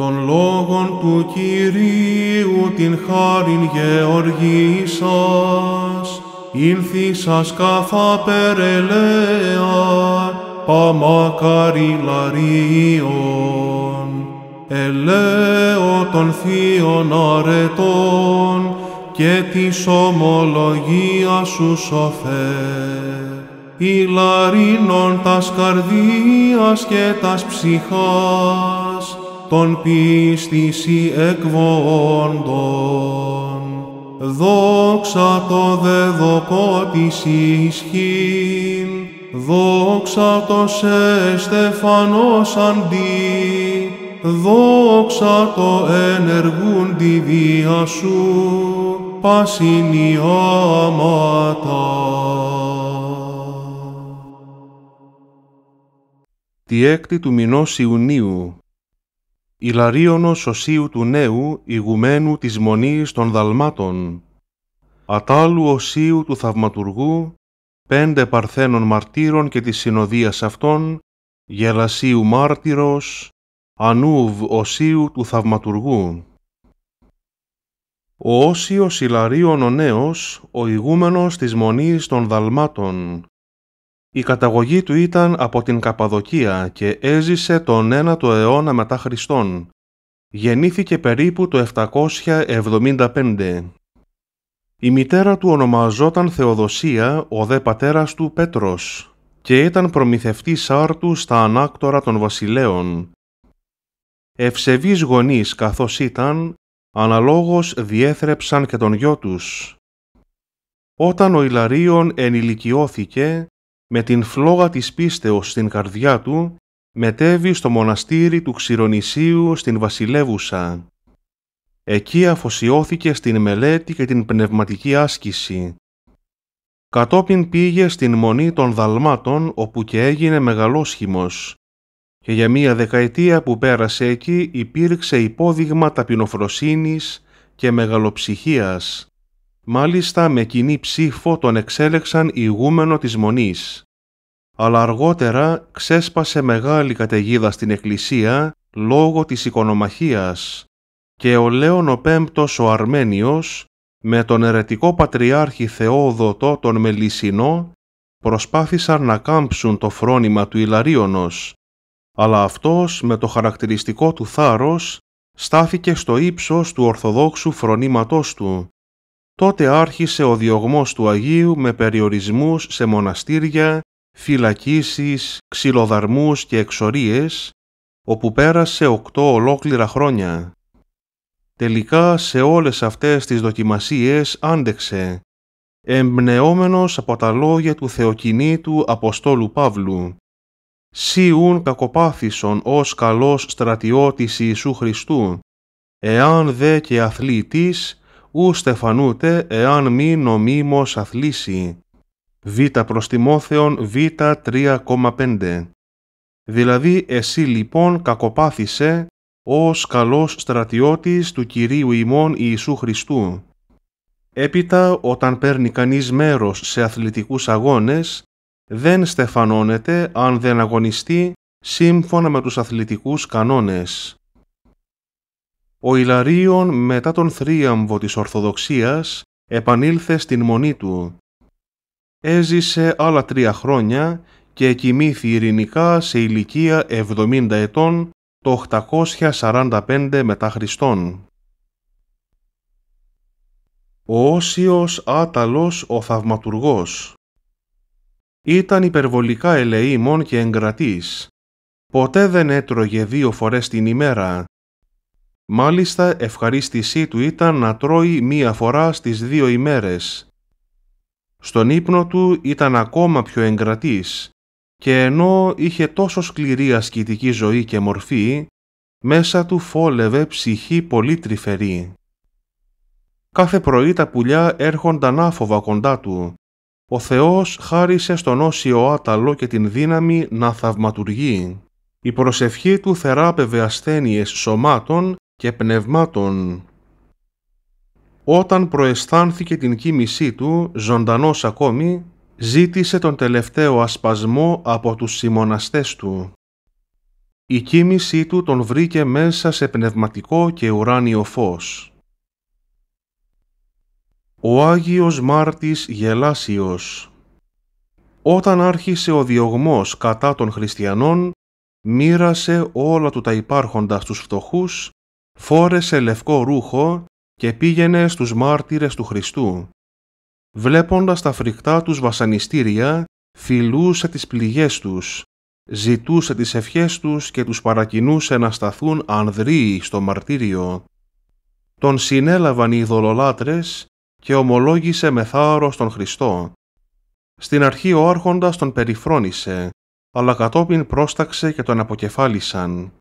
Τον Λόγον του Κυρίου την χάριν γεωργήσας, Ήλθησας σα καθα περελέα, παμακαρι λαρίων. Ελέω των θείων αρετών και της ομολογίας σου σοφέ η τα τας καρδίας και τας ψυχάς, ΤΟΝ πίστηση εκβόντων. Δόξα το δε της ισχύν, δόξα το σε στεφανός αντί, δόξα το ενεργούν τη βία σου, πασινιάματα. Τη έκτη του μηνός Ιουνίου, Ιλαρίωνο οσίου του Νέου, ηγουμένου της Μονής των Δαλμάτων, Ατάλου Οσίου του Θαυματουργού, πέντε παρθένων μαρτύρων και της συνοδείας αυτών, Γελασίου Μάρτυρος, Ανούβ Οσίου του Θαυματουργού. Ο Όσιος Ιλαρίων ο Νέος, ο ηγούμενος της Μονής των Δαλμάτων, η καταγωγή του ήταν από την Καπαδοκία και έζησε τον 9ο αιώνα μετά Χριστόν. Γεννήθηκε περίπου το 775. Η μητέρα του ονομαζόταν Θεοδοσία, ο δε πατέρας του Πέτρος, και ήταν προμηθευτής άρτου στα ανάκτορα των βασιλέων. Ευσεβείς γονείς καθώς ήταν, αναλόγως διέθρεψαν και τον γιο τους. Όταν ο Ιλαρίων ενηλικιώθηκε, με την φλόγα της πίστεως στην καρδιά του, μετέβη στο μοναστήρι του Ξηρονησίου στην Βασιλεύουσα. Εκεί αφοσιώθηκε στην μελέτη και την πνευματική άσκηση. Κατόπιν πήγε στην Μονή των Δαλμάτων, όπου και έγινε μεγαλόσχημος. Και για μία δεκαετία που πέρασε εκεί υπήρξε υπόδειγμα ταπεινοφροσύνης και μεγαλοψυχίας. Μάλιστα με κοινή ψήφο τον εξέλεξαν ηγούμενο της Μονής. Αλλά αργότερα ξέσπασε μεγάλη καταιγίδα στην Εκκλησία λόγω της οικονομαχίας και ο Λέων ο Πέμπτος ο Αρμένιος με τον ερετικό πατριάρχη Θεόδοτο τον Μελισσινό προσπάθησαν να κάμψουν το φρόνημα του Ιλαρίωνος, αλλά αυτός με το χαρακτηριστικό του θάρρος στάθηκε στο ύψος του ορθοδόξου φρονήματός του τότε άρχισε ο διωγμός του Αγίου με περιορισμούς σε μοναστήρια, φυλακίσεις, ξυλοδαρμούς και εξορίες, όπου πέρασε οκτώ ολόκληρα χρόνια. Τελικά σε όλες αυτές τις δοκιμασίες άντεξε, εμπνεόμενος από τα λόγια του Θεοκινήτου Αποστόλου Παύλου. «Σιουν κακοπάθησον ως καλός στρατιώτης Ιησού Χριστού, εάν δε και αθλητής, ου στεφανούτε εάν μη νομίμως αθλήσει. Β προς Τιμόθεον Β 3,5 Δηλαδή εσύ λοιπόν κακοπάθησε ως καλός στρατιώτης του Κυρίου ημών Ιησού Χριστού. Έπειτα όταν παίρνει κανείς μέρος σε αθλητικούς αγώνες, δεν στεφανώνεται αν δεν αγωνιστεί σύμφωνα με τους αθλητικούς κανόνες ο Ιλαρίων μετά τον θρίαμβο της Ορθοδοξίας επανήλθε στην μονή του. Έζησε άλλα τρία χρόνια και κοιμήθη ειρηνικά σε ηλικία 70 ετών το 845 μετά Χριστόν. Ο Όσιος Άταλος ο Θαυματουργός Ήταν υπερβολικά ελεήμων και εγκρατής. Ποτέ δεν έτρωγε δύο φορές την ημέρα, Μάλιστα ευχαρίστησή του ήταν να τρώει μία φορά στις δύο ημέρες. Στον ύπνο του ήταν ακόμα πιο εγκρατής και ενώ είχε τόσο σκληρή ασκητική ζωή και μορφή, μέσα του φόλευε ψυχή πολύ τρυφερή. Κάθε πρωί τα πουλιά έρχονταν άφοβα κοντά του. Ο Θεός χάρισε στον όσιο άταλο και την δύναμη να θαυματουργεί. Η προσευχή του θεράπευε ασθένειες σωμάτων και πνευμάτων. Όταν προαισθάνθηκε την κίνησή του, ζωντανός ακόμη, ζήτησε τον τελευταίο ασπασμό από τους συμμοναστές του. Η κίνησή του τον βρήκε μέσα σε πνευματικό και ουράνιο φως. Ο Άγιος Μάρτης Γελάσιος Όταν άρχισε ο διωγμός κατά των χριστιανών, μοίρασε όλα του τα υπάρχοντα στους φτωχούς φόρεσε λευκό ρούχο και πήγαινε στους μάρτυρες του Χριστού. Βλέποντας τα φρικτά τους βασανιστήρια, φιλούσε τις πληγές τους, ζητούσε τις ευχές τους και τους παρακινούσε να σταθούν ανδροί στο μαρτύριο. Τον συνέλαβαν οι ειδωλολάτρες και ομολόγησε με θάρρος τον Χριστό. Στην αρχή ο άρχοντας τον περιφρόνησε, αλλά κατόπιν πρόσταξε και τον αποκεφάλισαν.